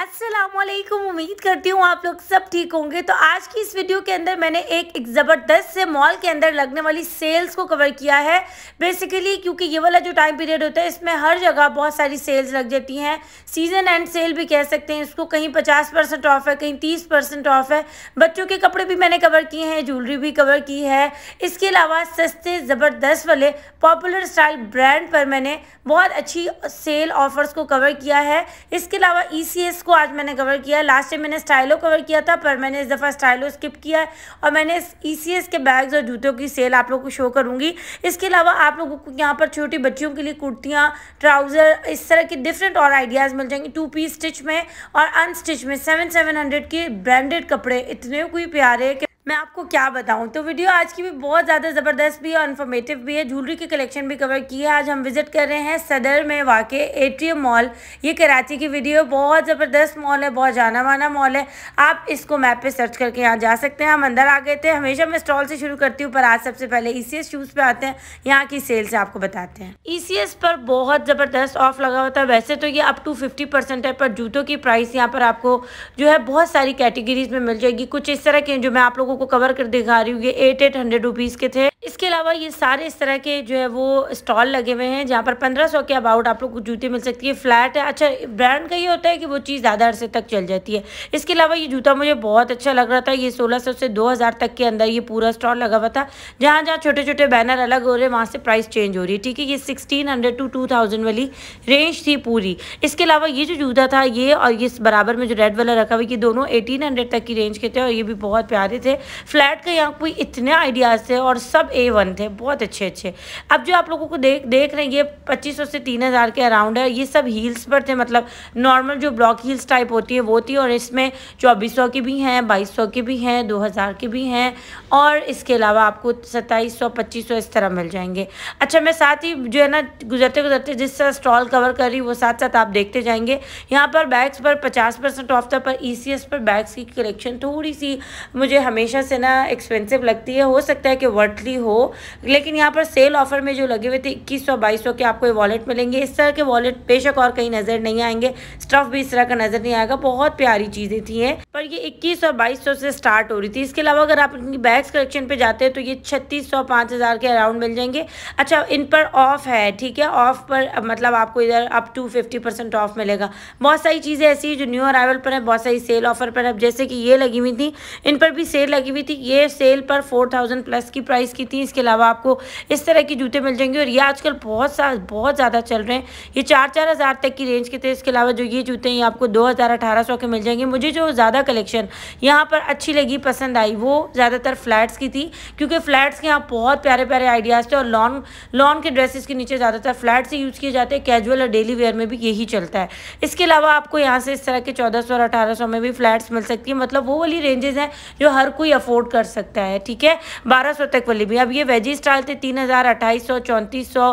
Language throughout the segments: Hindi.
असलकुम उम्मीद करती हूँ आप लोग सब ठीक होंगे तो आज की इस वीडियो के अंदर मैंने एक, एक ज़बरदस्त से मॉल के अंदर लगने वाली सेल्स को कवर किया है बेसिकली क्योंकि ये वाला जो टाइम पीरियड होता है इसमें हर जगह बहुत सारी सेल्स लग जाती हैं सीज़न एंड सेल भी कह सकते हैं इसको कहीं पचास परसेंट ऑफ है कहीं तीस परसेंट ऑफ है बच्चों के कपड़े भी मैंने कवर किए हैं ज्वेलरी भी कवर की है इसके अलावा सस्ते ज़बरदस्त वाले पॉपुलर स्टाइल ब्रांड पर मैंने बहुत अच्छी सेल ऑफर्स को कवर किया है इसके अलावा ई e को को आज मैंने कवर किया लास्ट टाइम मैंने स्टाइलो कवर किया था पर मैंने इस दफ़ा स्टाइलो स्किप किया है और मैंने ई e के बैग्स और जूतों की सेल आप लोग को शो करूँगी इसके अलावा आप लोगों को यहाँ पर छोटी बच्चियों के लिए कुर्तियाँ ट्राउज़र इस तरह के डिफरेंट और आइडियाज़ मिल जाएंगे टू पीस स्टिच में और अनस्टिच में सेवन सेवन हंड्रेड के ब्रांडेड कपड़े इतने कोई प्यारे मैं आपको क्या बताऊं तो वीडियो आज की भी बहुत ज़्यादा ज़बरदस्त भी है और इन्फॉर्मेटिव भी है ज्वेलरी के कलेक्शन भी कवर की है आज हम विजिट कर रहे हैं सदर में वाके एट्रियम मॉल ये कराची की वीडियो बहुत ज़बरदस्त मॉल है बहुत जाना माना मॉल है आप इसको मैप पे सर्च करके यहाँ जा सकते हैं हम अंदर आ गए थे हमेशा मैं स्टॉल से शुरू करती हूँ पर आज सबसे पहले ई सी शूज़ पर आते हैं यहाँ की सेल से आपको बताते हैं ई e पर बहुत ज़बरदस्त ऑफ लगा होता है वैसे तो ये अप टू फिफ्टी है पर जूतों की प्राइस यहाँ पर आपको जो है बहुत सारी कैटेगरीज में मिल जाएगी कुछ इस तरह के जो मैं आप लोगों लोगों को कवर कर दिखा रही हूँ ये एट एट हंड्रेड रुपीज़ के थे इसके अलावा ये सारे इस तरह के जो है वो स्टॉल लगे हुए हैं जहाँ पर पंद्रह सौ के अबाउट आप लोग को जूते मिल सकती है फ्लैट है अच्छा ब्रांड का ये होता है कि वो चीज़ ज़्यादा अरसे तक चल जाती है इसके अलावा ये जूता मुझे बहुत अच्छा लग रहा था ये सोलह सौ से दो हज़ार तक के अंदर ये पूरा स्टॉल लगा हुआ था जहाँ जहाँ छोटे छोटे बैनर अलग हो रहे हैं वहाँ से प्राइस चेंज हो रही है ठीक है ये sixteen hundred two two thousand वाली रेंज थी पूरी इसके अलावा ये जो जूता था ये और ये बराबर में जो रेड वाला रखा हुआ ये दोनों एटीन हंड्रेड तक की रेंज के थे और ये भी बहुत प्यारे थे फ्लैट का यहाँ कोई इतने आइडियाज़ थे और सब ए वन थे बहुत अच्छे अच्छे अब जो आप लोगों को देख देख रहे हैं ये पच्चीस से तीन हज़ार के अराउंड है ये सब हील्स पर थे मतलब नॉर्मल जो ब्लॉक हील्स टाइप होती है वो थी और इसमें चौबीस सौ की भी हैं बाईस सौ की भी हैं दो हज़ार की भी हैं और इसके अलावा आपको सत्ताईस सौ पच्चीस सौ इस तरह मिल जाएंगे अच्छा मैं साथ ही जो है ना गुजरते गुजरते जिस तरह स्टॉल कवर कर रही वो साथ साथ आप देखते जाएंगे यहाँ पर बैग्स पर पचास परसेंट ऑफ था पर ई e पर बैग्स की कलेक्शन थोड़ी सी मुझे हमेशा से ना एक्सपेंसिव लगती है हो सकता है कि वर्थली भी हो लेकिन यहाँ पर सेल ऑफर में जो लगे हुए थे इक्कीस सौ बाईस सौ के आपको ये वॉलेट मिलेंगे इस तरह के वॉलेट बेशक और कहीं नज़र नहीं आएंगे स्टफ भी इस तरह का नज़र नहीं आएगा बहुत प्यारी चीज़ें थी हैं पर ये इक्कीस और बाईस से स्टार्ट हो रही थी इसके अलावा अगर आप इनकी बैग्स कलेक्शन पर जाते हैं तो ये छत्तीस सौ के अराउंड मिल जाएंगे अच्छा इन पर ऑफ़ है ठीक है ऑफ़ पर मतलब आपको इधर अप टू फिफ्टी ऑफ मिलेगा बहुत सारी चीज़ें ऐसी जो न्यू अरावल पर है बहुत सारी सेल ऑफर पर है जैसे कि ये लगी हुई थी इन पर भी सेल लगी हुई थी ये सेल पर फोर थाउजेंड प्लस की प्राइस की मिलती हैं इसके अलावा आपको इस तरह की जूते मिल जाएंगे और ये आजकल बहुत सा बहुत ज़्यादा चल रहे हैं ये चार चार हज़ार तक की रेंज के थे इसके अलावा जो ये जूते हैं ये आपको दो हज़ार अठारह सौ के मिल जाएंगे मुझे जो ज़्यादा कलेक्शन यहाँ पर अच्छी लगी पसंद आई वो ज़्यादातर फ्लैट्स की थी क्योंकि फ्लैट्स के यहाँ बहुत प्यारे प्यारे आइडियाज़ थे और लॉन्ग लॉन् के ड्रेसेस के नीचे ज़्यादातर फ्लैट्स ही यूज़ किए जाते हैं कैजुअल और डेली वेयर में भी यही चलता है इसके अलावा आपको यहाँ से इस तरह के चौदह सौ और अठारह सौ में भी फ्लैट्स मिल सकती है मतलब वो वाली रेंजेज़ हैं जो हर कोई अफोर्ड कर सकता है ठीक है बारह सौ तक वाली भी अब ये वेजी स्टाइल थे तीन हज़ार अट्ठाईस सौ चौंतीस सौ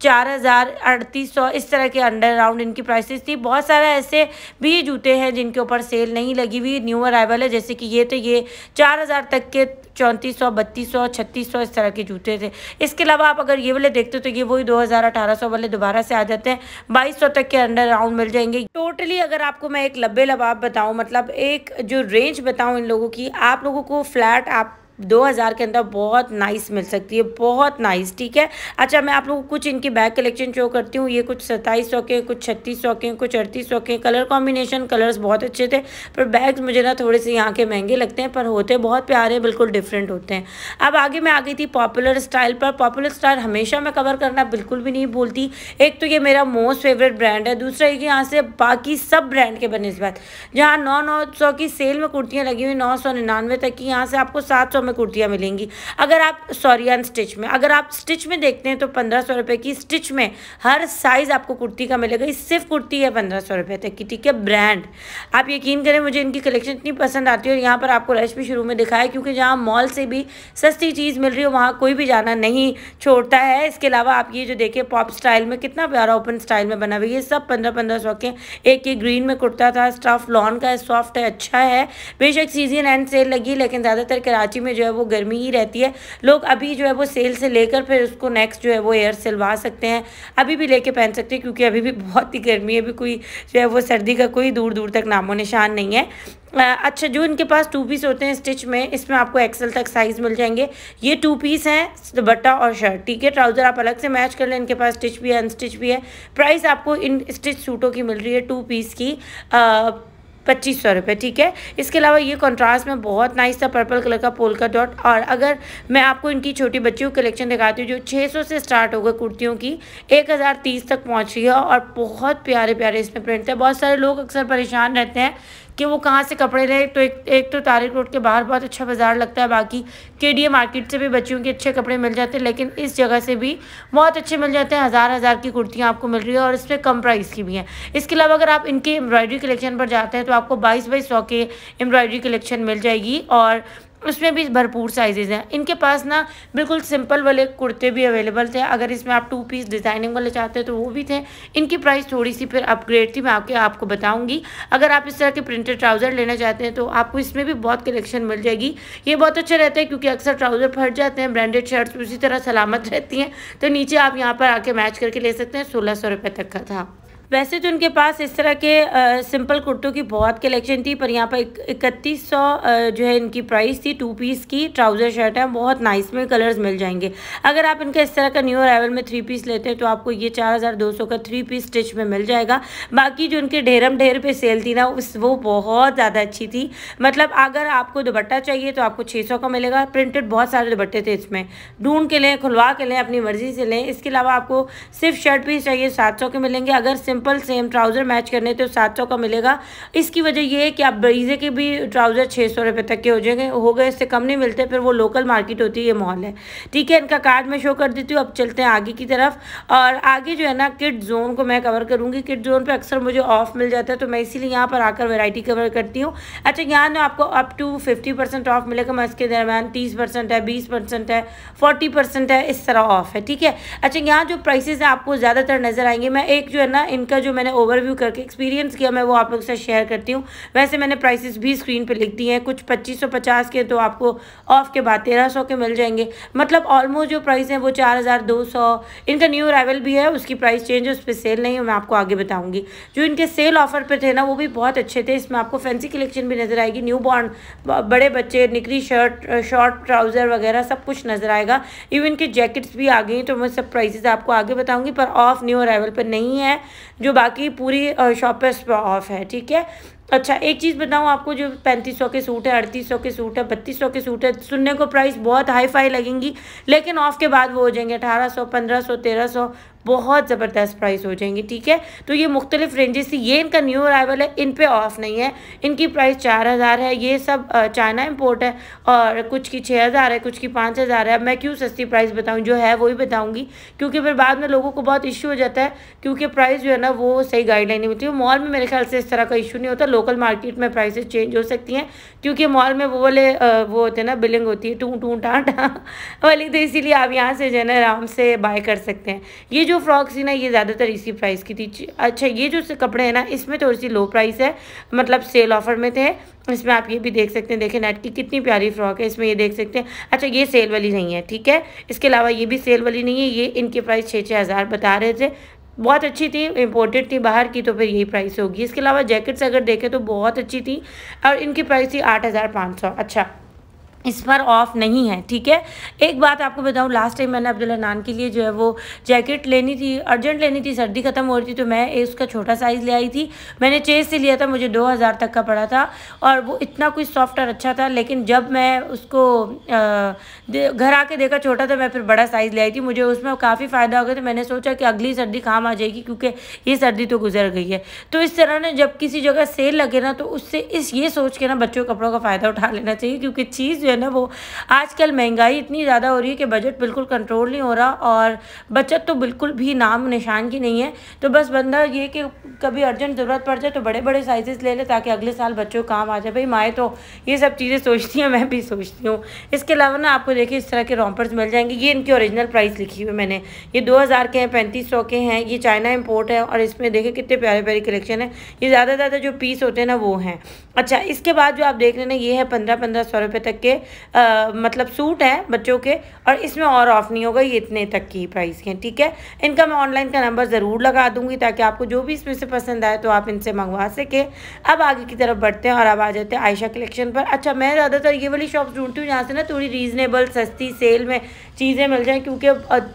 चार हज़ार अड़तीस सौ इस तरह के अंडर राउंड इनकी प्राइसेस थी बहुत सारे ऐसे भी जूते हैं जिनके ऊपर सेल नहीं लगी हुई न्यू अराइवल है जैसे कि ये थे तो ये चार हज़ार तक के चौंतीस सौ बत्तीस सौ छत्तीस सौ इस तरह के जूते थे इसके अलावा आप अगर ये वाले देखते हो तो ये वही दो हज़ार अठारह सौ वाले दोबारा से आ जाते हैं बाईस सौ तक के अंडर राउंड मिल जाएंगे टोटली अगर आपको मैं एक लब्बे लबाब बताऊँ मतलब एक जो रेंज बताऊँ इन लोगों की आप लोगों को फ्लैट आप दो हज़ार के अंदर बहुत नाइस मिल सकती है बहुत नाइस ठीक है अच्छा मैं आप लोगों को कुछ इनकी बैग कलेक्शन शो करती हूँ ये कुछ सत्ताईस सौ के कुछ छत्तीस सौ के कुछ अड़तीस सौ के कलर कॉम्बिनेशन कलर्स बहुत अच्छे थे पर बैग्स मुझे ना थोड़े से यहाँ के महंगे लगते हैं पर होते बहुत प्यारे बिल्कुल डिफरेंट होते हैं अब आगे मैं आ गई थी पॉपुलर स्टाइल पर पॉपुलर स्टाइल हमेशा मैं कवर करना बिल्कुल भी नहीं भूलती एक तो ये मेरा मोस्ट फेवरेट ब्रांड है दूसरा ये यहाँ से बाकी सब ब्रांड के बनस्बत जहाँ नौ नौ सौ की सेल में कुर्तियाँ लगी हुई नौ सौ निन्यानवे तक की यहाँ से आपको सात सौ में में कुर्तियाँ मिलेंगी अगर आप सॉरी अन स्टिच में अगर आप स्टिच में देखते हैं तो पंद्रह सौ रुपये की स्टिच में हर साइज़ आपको कुर्ती का मिलेगा ये सिर्फ कुर्ती है पंद्रह सौ रुपये तक की ठीक है ब्रांड आप यकीन करें मुझे इनकी कलेक्शन इतनी पसंद आती है और यहाँ पर आपको रश भी शुरू में दिखाया क्योंकि जहाँ मॉल से भी सस्ती चीज़ मिल रही हो वहाँ कोई भी जाना नहीं छोड़ता है इसके अलावा आप ये जो देखिए पॉप स्टाइल में कितना प्यारा ओपन स्टाइल में बना हुआ ये सब पंद्रह पंद्रह सौ के एक ये ग्रीन में कुर्ता था स्टफ लॉन का है सॉफ्ट है अच्छा है बेशक सीजन एंड सेल लगी लेकिन ज़्यादातर कराची में में जो है वो गर्मी ही रहती है लोग अभी जो है वो सेल से लेकर फिर उसको नेक्स्ट जो है वो एयर सिलवा सकते हैं अभी भी लेके पहन सकते हैं क्योंकि अभी भी बहुत ही गर्मी है अभी कोई जो है वो सर्दी का कोई दूर दूर तक नामो निशान नहीं है अच्छा जो इनके पास टू पीस होते हैं स्टिच में इसमें आपको एक्सल तक साइज़ मिल जाएंगे ये टू पीस हैं दुपट्टा और शर्ट ठीक है ट्राउज़र आप अलग से मैच कर लें इनके पास स्टिच भी है अनस्टिच भी है प्राइस आपको इन स्टिच सूटों की मिल रही है टू पीस की आ, पच्चीस सौ रुपये ठीक है इसके अलावा ये कंट्रास्ट में बहुत नाइस था पर्पल कलर का पोलका डॉट और अगर मैं आपको इनकी छोटी बच्चियों की कलेक्शन दिखाती हूँ जो 600 से स्टार्ट होगा कुर्तियों की 1030 तक पहुँच रही है और बहुत प्यारे प्यारे इसमें प्रिंट थे बहुत सारे लोग अक्सर परेशान रहते हैं कि वो कहाँ से कपड़े लें तो एक एक तो तारिक रोड के बाहर बहुत अच्छा बाज़ार लगता है बाकी के मार्केट से भी बच्चियों के अच्छे कपड़े मिल जाते हैं लेकिन इस जगह से भी बहुत अच्छे मिल जाते हैं हज़ार हज़ार की कुर्तियाँ आपको मिल रही है और इस पर कम प्राइस की भी हैं इसके अलावा अगर आप इनके एम्ब्रॉयडरी कलेक्शन पर जाते हैं तो आपको बाईस बाईस सौ के एम्ब्रॉयडरी कलेक्शन मिल जाएगी और उसमें भी भरपूर साइजेस हैं इनके पास ना बिल्कुल सिंपल वाले कुर्ते भी अवेलेबल थे अगर इसमें आप टू पीस डिज़ाइनिंग वाले चाहते हैं तो वो भी थे इनकी प्राइस थोड़ी सी फिर अपग्रेड थी मैं आके आपको बताऊँगी अगर आप इस तरह के प्रिंटेड ट्राउज़र लेना चाहते हैं तो आपको इसमें भी बहुत कलेक्शन मिल जाएगी ये बहुत अच्छा रहता है क्योंकि अक्सर ट्राउज़र फट जाते हैं ब्रांडेड शर्ट्स उसी तरह सलामत रहती हैं तो नीचे आप यहाँ पर आके मैच करके ले सकते हैं सोलह सौ रुपये तक का था वैसे तो इनके पास इस तरह के आ, सिंपल कुर्तों की बहुत कलेक्शन थी पर यहाँ पर इकतीस सौ जो है इनकी प्राइस थी टू पीस की ट्राउज़र शर्ट है बहुत नाइस में कलर्स मिल जाएंगे अगर आप इनका इस तरह का न्यू अरावल में थ्री पीस लेते हैं तो आपको ये चार हज़ार दो सौ का थ्री पीस स्टिच में मिल जाएगा बाकी जो इनके ढेरम ढेर पर सेल थी ना उस वो बहुत ज़्यादा अच्छी थी मतलब अगर आपको दुपट्टा चाहिए तो आपको छः सौ का मिलेगा प्रिंटेड बहुत सारे दुपट्टे थे इसमें ढूंढ के लें खुलवा के लें अपनी मर्ज़ी से लें इसके अलावा आपको सिर्फ शर्ट पीस चाहिए सात सौ के मिलेंगे अगर simple simple same trouser match करने तो सात सौ का मिलेगा इसकी वजह ये है कि आप ब्रीजे के भी ट्राउज़र छः सौ रुपये तक के हो जाएंगे हो गए इससे कम नहीं मिलते फिर वो लोकल मार्केट होती है ये मॉल है ठीक है इनका कार्ड मैं शो कर देती हूँ अब चलते हैं आगे की तरफ और आगे जो है ना किड जोन को मैं कवर करूँगी किड जोन पर अक्सर मुझे ऑफ मिल जाता है तो मैं इसीलिए यहाँ पर आकर वेराइटी कवर करती हूँ अच्छा यहाँ ना आपको up to fifty percent off मिलेगा मैं इसके दरमियान तीस परसेंट है बीस परसेंट है फोर्टी परसेंट है इस तरह ऑफ है ठीक है अच्छा यहाँ जो प्राइसेस हैं आपको ज़्यादातर नज़र आएंगे मैं एक जो है ना इन इनका जो मैंने ओवरव्यू करके एक्सपीरियंस किया मैं वो आप लोग के साथ शेयर करती हूँ वैसे मैंने प्राइसेस भी स्क्रीन पे लिख दी हैं कुछ 2550 के तो आपको ऑफ के बाद 1300 के मिल जाएंगे मतलब ऑलमोस्ट जो प्राइस हैं वो 4200 इनका न्यू अरावल भी है उसकी प्राइस चेंज है उस पर सेल नहीं है मैं आपको आगे बताऊँगी जो इनके सेल ऑफर पर थे ना वो भी बहुत अच्छे थे इसमें आपको फैंसी कलेक्शन भी नज़र आएगी न्यू बॉर्न बड़े बच्चे निकरी शर्ट शॉर्ट ट्राउज़र वगैरह सब कुछ नज़र आएगा इवन के जैकेट्स भी आ गई तो मैं सब प्राइसेस आपको आगे बताऊँगी पर ऑफ न्यू अराइवल पर नहीं है जो बाकी पूरी शॉपर्स पर ऑफ है ठीक है अच्छा एक चीज़ बताऊँ आपको जो पैंतीस सौ के सूट है अड़तीस सौ के सूट है बत्तीस सौ के सूट है सुनने को प्राइस बहुत हाई फाई लगेंगी लेकिन ऑफ के बाद वो हो जाएंगे अठारह सौ पंद्रह सौ तेरह सौ बहुत ज़बरदस्त प्राइस हो जाएंगे ठीक है तो ये मुख्तलिफ रेंजेस थी ये इनका न्यू अराइवल है इन पर ऑफ नहीं है इनकी प्राइस चार हज़ार है ये सब चाइना इम्पोर्ट है और कुछ की छः हज़ार है कुछ की पाँच हज़ार है अब मैं क्यों सस्ती प्राइस बताऊँ जो है वही बताऊँगी क्योंकि फिर बाद में लोगों को बहुत इशू हो जाता है क्योंकि प्राइस जो है ना वो सही गाइडलाइन नहीं होती है मॉल में मेरे ख्याल से इस तरह का इशू नहीं होता लोकल मार्केट में प्राइसेस चेंज हो सकती हैं क्योंकि मॉल में वो वाले वो होते हैं ना बिलिंग होती है टू टू टाँ वाली तो इसीलिए आप यहाँ से जो है ना आराम से बाय कर सकते हैं ये जो जो फ्रॉक थी ना ये ज़्यादातर इसी प्राइस की थी अच्छा ये जो कपड़े हैं ना इसमें थोड़ी सी लो प्राइस है मतलब सेल ऑफर में थे इसमें आप ये भी देख सकते हैं देखें नेट की कितनी प्यारी फ्रॉक है इसमें ये देख सकते हैं अच्छा ये सेल वाली नहीं है ठीक है इसके अलावा ये भी सेल वाली नहीं है ये इनके प्राइस छः छः हज़ार बता रहे थे बहुत अच्छी थी इम्पोर्टेड थी बाहर की तो फिर यही प्राइस होगी इसके अलावा जैकेट्स अगर देखें तो बहुत अच्छी थी और इनकी प्राइस थी आठ हज़ार पाँच सौ अच्छा इस पर ऑफ नहीं है ठीक है एक बात आपको बताऊँ लास्ट टाइम मैंने अब्दुल्ला नान के लिए जो है वो जैकेट लेनी थी अर्जेंट लेनी थी सर्दी ख़त्म हो रही थी तो मैं उसका छोटा साइज़ ले आई थी मैंने चेज से लिया था मुझे दो हज़ार तक का पड़ा था और वो इतना कुछ सॉफ्ट और अच्छा था लेकिन जब मैं उसको घर आके देखा छोटा था तो मैं फिर बड़ा साइज़ ले आई थी मुझे उसमें काफ़ी फ़ायदा हो गया तो मैंने सोचा कि अगली सर्दी काम आ जाएगी क्योंकि ये सर्दी तो गुजर गई है तो इस तरह ना जब किसी जगह सेल लगे ना तो उससे इस ये सोच के ना बच्चों कपड़ों का फ़ायदा उठा लेना चाहिए क्योंकि चीज़ जो है ना वो आजकल महंगाई इतनी ज़्यादा हो रही है कि बजट बिल्कुल कंट्रोल नहीं हो रहा और बचत तो बिल्कुल भी नाम निशान की नहीं है तो बस बंदा ये कि कभी अर्जेंट ज़रूरत पड़ जाए तो बड़े बड़े साइजेस ले ले ताकि अगले साल बच्चों काम आ जाए भाई माए तो ये सब चीज़ें सोचती हैं मैं भी सोचती हूँ इसके अलावा ना आपको देखिए इस तरह के रॉम्पर्स मिल जाएंगे ये इनकी ओरिजिनल प्राइस लिखी हुई मैंने ये दो हज़ार के हैं पैंतीस सौ के हैं ये चाइना इम्पोर्ट है और इसमें देखिए कितने प्यारे प्यारे कलेक्शन है ये ज़्यादा ज़्यादा जो पीस होते हैं ना वो हैं अच्छा इसके बाद जो आप देख रहे हैं ये है पंद्रह पंद्रह सौ रुपये तक के आ, मतलब सूट हैं बच्चों के और इसमें और ऑफ नहीं होगा ये इतने तक की प्राइस के ठीक है इनका मैं ऑनलाइन का नंबर ज़रूर लगा दूंगी ताकि आपको जो भी इसमें से पसंद आए तो आप इनसे मंगवा सके अब आगे की तरफ बढ़ते हैं और अब आ जाते हैं आयशा कलेक्शन पर अच्छा मैं ज़्यादातर ये वाली शॉप ढूंढती हूँ जहाँ से ना थोड़ी रीज़नेबल सस्ती सेल में चीज़ें मिल जाएँ क्योंकि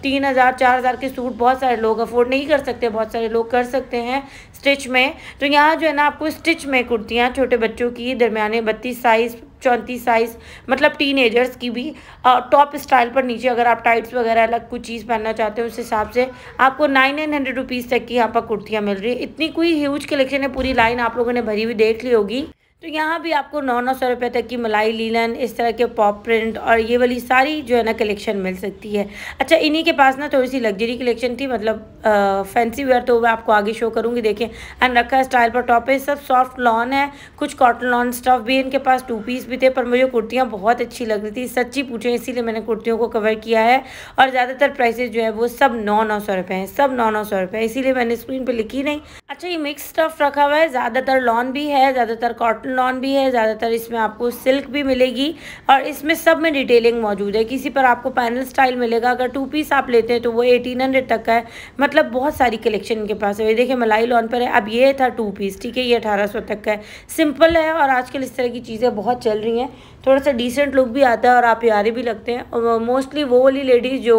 तीन हज़ार चार हज़ार के सूट बहुत सारे लोग अफोर्ड नहीं कर सकते बहुत सारे लोग कर सकते हैं स्टिच में तो यहाँ जो है ना आपको स्टिच में कुर्तियाँ छोटे बच्चों की दरमियाने बत्तीस साइज़ चौंतीस साइज मतलब टीन की भी टॉप स्टाइल पर नीचे अगर आप टाइट्स वगैरह अलग कुछ चीज़ पहनना चाहते हो उस हिसाब से आपको नाइन नाइन हंड्रेड रुपीज़ तक की यहाँ पर कुर्तियाँ मिल रही है इतनी कोई ह्यूज कलेक्शन है पूरी लाइन आप लोगों ने भरी हुई देख ली होगी तो यहाँ भी आपको नौ नौ सौ रुपये तक की मलाई लीलन इस तरह के पॉप प्रिंट और ये वाली सारी जो है ना कलेक्शन मिल सकती है अच्छा इन्हीं के पास ना थोड़ी सी लग्जरी कलेक्शन थी मतलब आ, फैंसी वेयर तो मैं आपको आगे शो करूँगी देखें एंड रखा स्टाइल पर टॉप है सब सॉफ्ट लॉन है कुछ कॉटन लॉन स्टफ भी इनके पास टू पीस भी थे पर मुझे कुर्तियाँ बहुत अच्छी लग रही थी सच्ची पूछें इसीलिए मैंने कुर्तियों को कवर किया है और ज़्यादातर प्राइसेज जो है वो सब नौ नौ सौ रुपये हैं सब नौ नौ सौ रुपये इसीलिए मैंने स्क्रीन पर लिखी नहीं अच्छा ये मिक्स स्टफ रखा हुआ है ज़्यादातर लॉन भी है ज़्यादातर कॉटन कॉटन लॉन भी है ज़्यादातर इसमें आपको सिल्क भी मिलेगी और इसमें सब में डिटेलिंग मौजूद है किसी पर आपको पैनल स्टाइल मिलेगा अगर टू पीस आप लेते हैं तो वो एटीन हंड्रेड तक का है मतलब बहुत सारी कलेक्शन के पास है ये देखिए मलाई लॉन पर है अब ये था टू पीस ठीक है ये अठारह तक का है सिंपल है और आजकल इस तरह की चीज़ें बहुत चल रही हैं थोड़ा सा डिसेंट लुक भी आता है और आप प्यारे भी लगते हैं और मोस्टली वो वाली लेडीज़ जो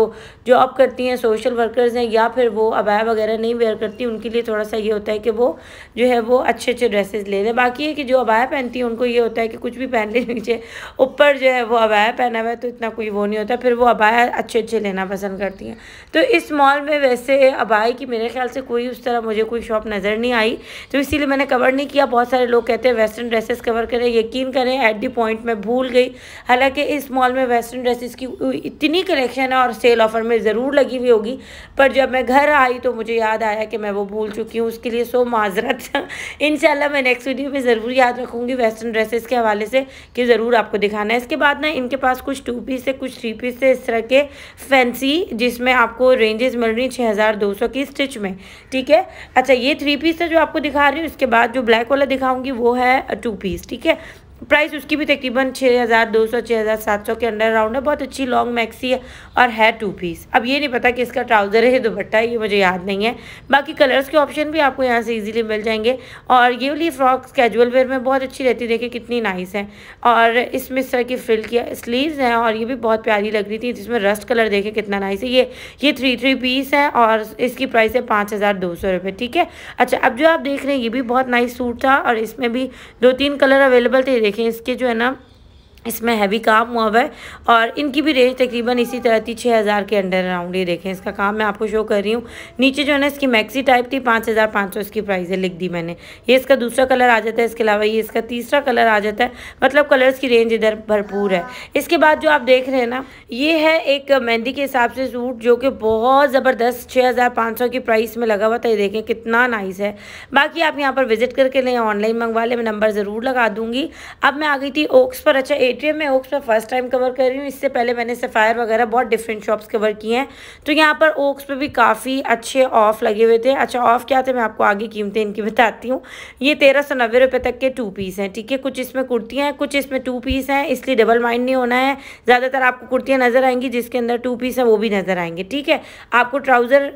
जॉब करती हैं सोशल वर्कर्स हैं या फिर वो अबाया वगैरह नहीं वेयर करती उनके लिए थोड़ा सा ये होता है कि वो जो है वो अच्छे अच्छे ड्रेसेस ले लें बाकी है कि जो अबाया पहनती हैं उनको ये होता है कि कुछ भी पहन ले नीचे ऊपर जो है वो अबाया पहना हुआ है तो इतना कोई वो नहीं होता फिर वो अबाया अच्छे अच्छे लेना पसंद करती हैं तो इस मॉल में वैसे अबाया की मेरे ख्याल से कोई उस तरह मुझे कोई शॉप नज़र नहीं आई तो इसीलिए मैंने कवर नहीं किया बहुत सारे लोग कहते हैं वेस्टर्न ड्रेसेस कवर करें यकीन करें एट दी पॉइंट में भूल भूल गई हालांकि इस मॉल में वेस्टर्न ड्रेसेस की इतनी कलेक्शन है और सेल ऑफर में ज़रूर लगी हुई होगी पर जब मैं घर आई तो मुझे याद आया कि मैं वो भूल चुकी हूँ उसके लिए सो माजरत इन मैं नेक्स्ट वीडियो में ज़रूर याद रखूँगी वेस्टर्न ड्रेसेस के हवाले से कि ज़रूर आपको दिखाना है इसके बाद ना इनके पास कुछ टू पीस से कुछ थ्री पीस से इस तरह के फैंसी जिसमें आपको रेंजेस मिल रही छः हज़ार दो सौ की स्टिच में ठीक है अच्छा ये थ्री पीस है जो आपको दिखा रही हूँ इसके बाद जो ब्लैक वाला दिखाऊंगी वो है टू पीस ठीक है प्राइस उसकी भी तकरीबन छः हज़ार दो सौ छः हज़ार सात सौ के अंडर राउंड है बहुत अच्छी लॉन्ग मैक्सी है और है टू पीस अब ये नहीं पता कि इसका ट्राउज़र है दुपट्टा है ये मुझे याद नहीं है बाकी कलर्स के ऑप्शन भी आपको यहाँ से इजीली मिल जाएंगे और ये वाली फ्रॉक्स कैजुअल वेयर में बहुत अच्छी रहती है देखिए कितनी नाइस है और इसमें इस तरह की फिल किया स्लीव हैं और ये भी बहुत प्यारी लग रही थी जिसमें रस्ट कलर देखें कितना नाइस है ये ये थ्री थ्री पीस है और इसकी प्राइस है पाँच हज़ार दो सौ रुपये ठीक है अच्छा अब जो आप देख रहे हैं ये भी बहुत नाइस सूट था और इसमें भी दो तीन कलर अवेलेबल थे देखें इसके जो है ना इसमें हैवी काम हुआ हुआ है और इनकी भी रेंज तकरीबन इसी तरह थी छः हज़ार के अंडर अराउंड ये देखें इसका काम मैं आपको शो कर रही हूँ नीचे जो है ना इसकी मैक्सी टाइप थी पाँच हज़ार पाँच सौ इसकी प्राइस है लिख दी मैंने ये इसका दूसरा कलर आ जाता है इसके अलावा ये इसका तीसरा कलर आ जाता है मतलब कलर्स की रेंज इधर भरपूर है इसके बाद जो आप देख रहे हैं ना ये है एक मेहंदी के हिसाब से सूट जो कि बहुत ज़बरदस्त छः हज़ार पाँच सौ की प्राइस में लगा हुआ था ये देखें कितना नाइस है बाकी आप यहाँ पर विजिट करके लें ऑनलाइन मंगवा लें मैं नंबर ज़रूर लगा दूँगी अब मैं आ गई थी ओक्स पर अच्छा एटीएम में ओक्स में फर्स्ट टाइम कवर कर रही हूँ इससे पहले मैंने सफ़ायर वगैरह बहुत डिफरेंट शॉप्स कवर किए हैं तो यहाँ पर ओक्स पे भी काफ़ी अच्छे ऑफ़ लगे हुए थे अच्छा ऑफ़ क्या थे मैं आपको आगे कीमतें इनकी बताती हूँ ये तेरह सौ नब्बे रुपये तक के टू पीस हैं ठीक है कुछ इसमें कुर्तियाँ हैं कुछ इसमें टू पीस हैं इसलिए डबल माइंड नहीं होना है ज़्यादातर आपको कुर्तियाँ नज़र आएंगी जिसके अंदर टू पीस हैं वो भी नज़र आएंगे ठीक है आपको ट्राउज़र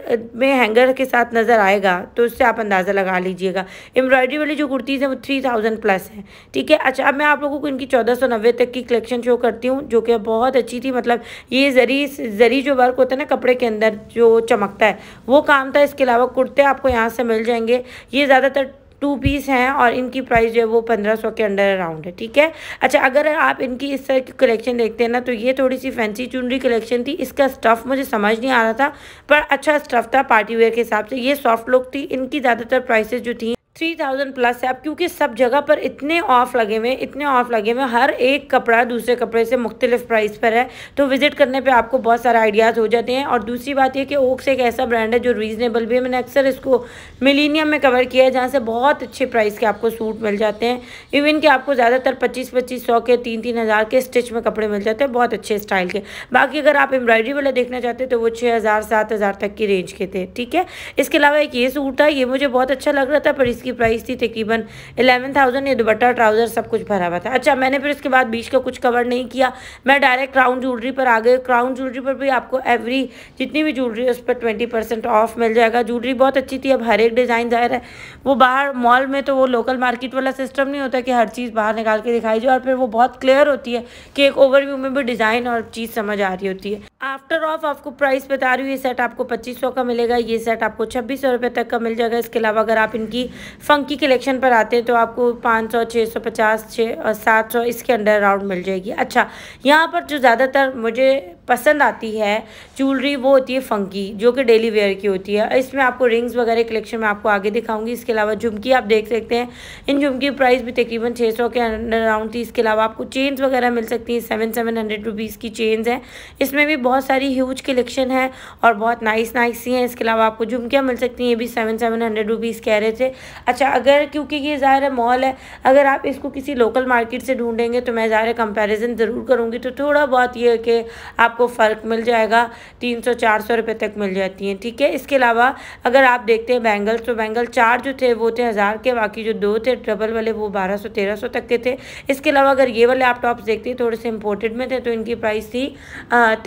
में हैंगर के साथ नज़र आएगा तो उससे आप अंदाज़ा लगा लीजिएगा एम्ब्रॉयडरी वाली जो कुर्तीज़ हैं वो थ्री थाउजेंड प्लस हैं ठीक है अच्छा अब मैं आप लोगों को इनकी चौदह सौ नब्बे तक की कलेक्शन शो करती हूँ जो कि बहुत अच्छी थी मतलब ये जरी जरी जो वर्क होता है ना कपड़े के अंदर जो चमकता है वो काम था इसके अलावा कुर्ते आपको यहाँ से मिल जाएंगे ये ज़्यादातर टू पीस हैं और इनकी प्राइस जो है वो पंद्रह सौ के अंडर अराउंड है ठीक है अच्छा अगर आप इनकी इस तरह की कलेक्शन देखते हैं ना तो ये थोड़ी सी फैंसी चुनरी कलेक्शन थी इसका स्टफ़ मुझे समझ नहीं आ रहा था पर अच्छा स्टफ़ था पार्टी वेयर के हिसाब से ये सॉफ्ट लुक थी इनकी ज़्यादातर प्राइसेज जो थी थ्री थाउजेंड प्लस है अब क्योंकि सब जगह पर इतने ऑफ लगे हुए हैं इतने ऑफ लगे हुए हर एक कपड़ा दूसरे कपड़े से मुख्तलिफ प्राइस पर है तो विज़िट करने पे आपको बहुत सारे आइडियाज़ हो जाते हैं और दूसरी बात यह कि ओक्स एक ऐसा ब्रांड है जो रीज़नेबल भी है मैंने अक्सर इसको मिलीनियम में कवर किया है जहाँ से बहुत अच्छे प्राइस के आपको सूट मिल जाते हैं इवन कि आपको ज़्यादातर पच्चीस पच्चीस सौ के तीन तीन हज़ार के स्टिच में कपड़े मिल जाते हैं बहुत अच्छे स्टाइल के बाकी अगर आप एम्ब्रॉयडरी वाला देखना चाहते हैं तो वो छः हज़ार सात हज़ार तक की रेंज के थे ठीक है इसके अलावा एक ये सूट था ये मुझे बहुत अच्छा लग रहा था पर इसकी की प्राइस थी तकरीबन एलेवन थाउजेंड ये दुबट्टा ट्राउज़र सब कुछ भरा हुआ था अच्छा मैंने फिर इसके बाद बीच का कुछ कवर नहीं किया मैं डायरेक्ट क्राउन ज्वेलरी पर आ गई क्राउन ज्वेलरी पर भी आपको एवरी जितनी भी ज्वेलरी है उस पर ट्वेंटी परसेंट ऑफ मिल जाएगा ज्वेलरी बहुत अच्छी थी अब हर एक डिज़ाइन ज़ाहिर है वो बाहर मॉल में तो वो लोकल मार्केट वाला सिस्टम नहीं होता कि हर चीज़ बाहर निकाल के दिखाई जाए और फिर वो बहुत क्लियर होती है कि एक ओवरव्यू में भी डिज़ाइन और चीज़ समझ आ रही होती है आफ्टर ऑफ आपको प्राइस बता रही हूँ ये सेट आपको पच्चीस का मिलेगा ये सेट आपको छब्बीस सौ तक का मिल जाएगा इसके अलावा अगर आप इनकी फंकी कलेक्शन पर आते हैं तो आपको पाँच सौ छः सौ पचास छः और सात सौ इसके अंडर राउंड मिल जाएगी अच्छा यहाँ पर जो ज़्यादातर मुझे पसंद आती है ज्वेलरी वो होती है फंकी जो कि डेली वेयर की होती है इसमें आपको रिंग्स वगैरह कलेक्शन में आपको आगे दिखाऊंगी इसके अलावा झुमकी आप देख सकते हैं इन झुमकी प्राइस भी तकरीबन 600 के अंडर अराउंड थी इसके अलावा आपको चेन्स वगैरह मिल सकती हैं सेवन सेवन हंड्रेड रुपीज़ की चेन्स हैं इसमें भी बहुत सारी ह्यूज कलेक्शन है और बहुत नाइस नाइस सी हैं इसके अलावा आपको झुमकियाँ मिल सकती हैं ये भी सेवन सेवन हंड्रेड रुपीज़ कह रहे थे अच्छा अगर क्योंकि ये ज़ाहिर है मॉल है अगर आप इसको किसी लोकल मार्केट से ढूंढेंगे तो मैं ज़ाहिर कंपेरिजन ज़रूर करूँगी तो थोड़ा बहुत ये कि आप आपको फ़र्क मिल जाएगा तीन सौ चार सौ रुपये तक मिल जाती हैं ठीक है इसके अलावा अगर आप देखते हैं बैंगल्स तो बैंगल चार जो थे वो थे हज़ार के बाकी जो दो थे ट्रबल वाले वो बारह सौ तेरह सौ तक के थे इसके अलावा अगर ये वाले आप टॉप्स देखते हैं थोड़े से इम्पोर्टेड में थे तो इनकी प्राइस थी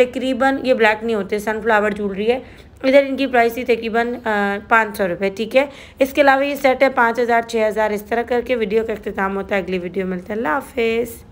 तकरीबन ये ब्लैक नहीं होते सनफ्लावर ज्वेलरी है इधर इनकी प्राइस थी तकरीबन पाँच सौ रुपये ठीक है इसके अलावा ये सेट है पाँच हज़ार छः हज़ार इस तरह करके वीडियो का अख्ताम होता है अगली वीडियो मिलता है अल्लाह हाफिज़